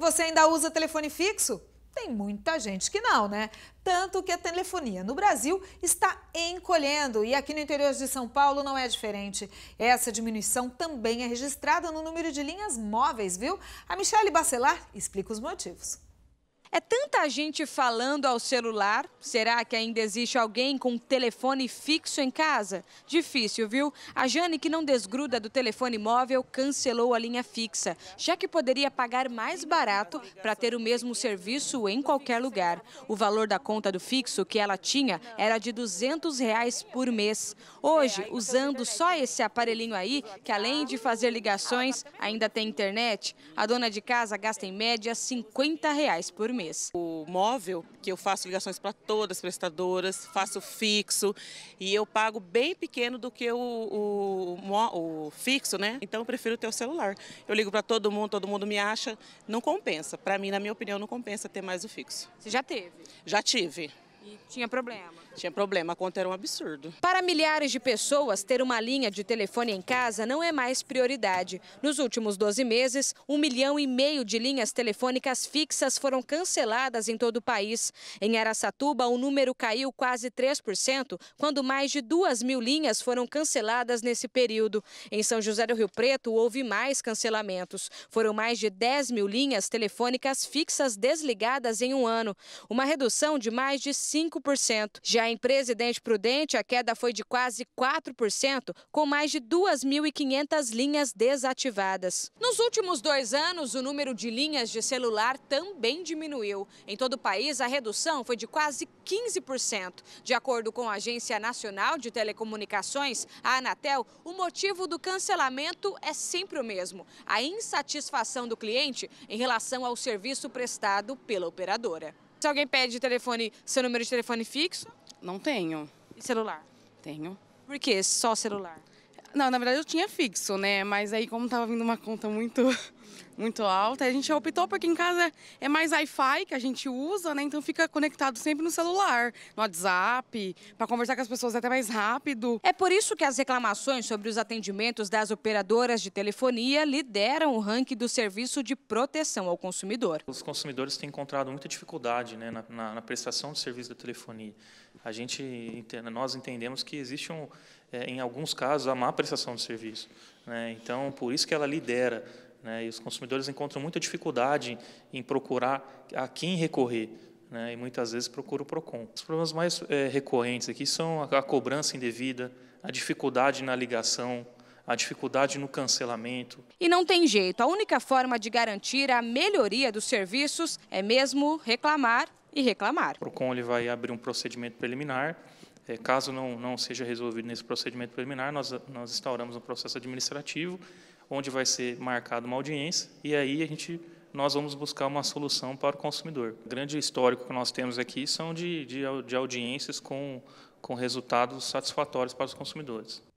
você ainda usa telefone fixo? Tem muita gente que não, né? Tanto que a telefonia no Brasil está encolhendo e aqui no interior de São Paulo não é diferente. Essa diminuição também é registrada no número de linhas móveis, viu? A Michele Bacelar explica os motivos. É tanta gente falando ao celular. Será que ainda existe alguém com um telefone fixo em casa? Difícil, viu? A Jane, que não desgruda do telefone móvel, cancelou a linha fixa, já que poderia pagar mais barato para ter o mesmo serviço em qualquer lugar. O valor da conta do fixo que ela tinha era de R$ 200 reais por mês. Hoje, usando só esse aparelhinho aí, que além de fazer ligações, ainda tem internet, a dona de casa gasta em média R$ 50 reais por mês mês. O móvel, que eu faço ligações para todas as prestadoras, faço fixo e eu pago bem pequeno do que o, o, o fixo, né? Então eu prefiro ter o celular. Eu ligo para todo mundo, todo mundo me acha, não compensa. Para mim, na minha opinião, não compensa ter mais o fixo. Você já teve? Já tive. E tinha problema? Tinha problema, a conta era um absurdo. Para milhares de pessoas, ter uma linha de telefone em casa não é mais prioridade. Nos últimos 12 meses, um milhão e meio de linhas telefônicas fixas foram canceladas em todo o país. Em Aracatuba o número caiu quase 3%, quando mais de 2 mil linhas foram canceladas nesse período. Em São José do Rio Preto, houve mais cancelamentos. Foram mais de 10 mil linhas telefônicas fixas desligadas em um ano, uma redução de mais de 5%. Já em Presidente Prudente, a queda foi de quase 4%, com mais de 2.500 linhas desativadas. Nos últimos dois anos, o número de linhas de celular também diminuiu. Em todo o país, a redução foi de quase 15%. De acordo com a Agência Nacional de Telecomunicações, a Anatel, o motivo do cancelamento é sempre o mesmo: a insatisfação do cliente em relação ao serviço prestado pela operadora. Se alguém pede telefone, seu número de telefone fixo? Não tenho. E celular? Tenho. Por quê? Só celular? Não, na verdade eu tinha fixo, né? Mas aí como tava vindo uma conta muito muito alta. A gente optou porque em casa é mais Wi-Fi que a gente usa, né? Então fica conectado sempre no celular, no WhatsApp, para conversar com as pessoas até mais rápido. É por isso que as reclamações sobre os atendimentos das operadoras de telefonia lideram o ranking do serviço de proteção ao consumidor. Os consumidores têm encontrado muita dificuldade né, na, na, na prestação do serviço da telefonia. A gente, nós entendemos que existe um, é, em alguns casos, a má prestação de serviço. Né? Então, por isso que ela lidera né, e os consumidores encontram muita dificuldade em procurar a quem recorrer. Né, e muitas vezes procuram o PROCON. Os problemas mais é, recorrentes aqui são a, a cobrança indevida, a dificuldade na ligação, a dificuldade no cancelamento. E não tem jeito, a única forma de garantir a melhoria dos serviços é mesmo reclamar e reclamar. O PROCON ele vai abrir um procedimento preliminar eh, caso não, não seja resolvido nesse procedimento preliminar, nós, nós instauramos um processo administrativo onde vai ser marcada uma audiência e aí a gente nós vamos buscar uma solução para o consumidor. O grande histórico que nós temos aqui são de, de, de audiências com, com resultados satisfatórios para os consumidores.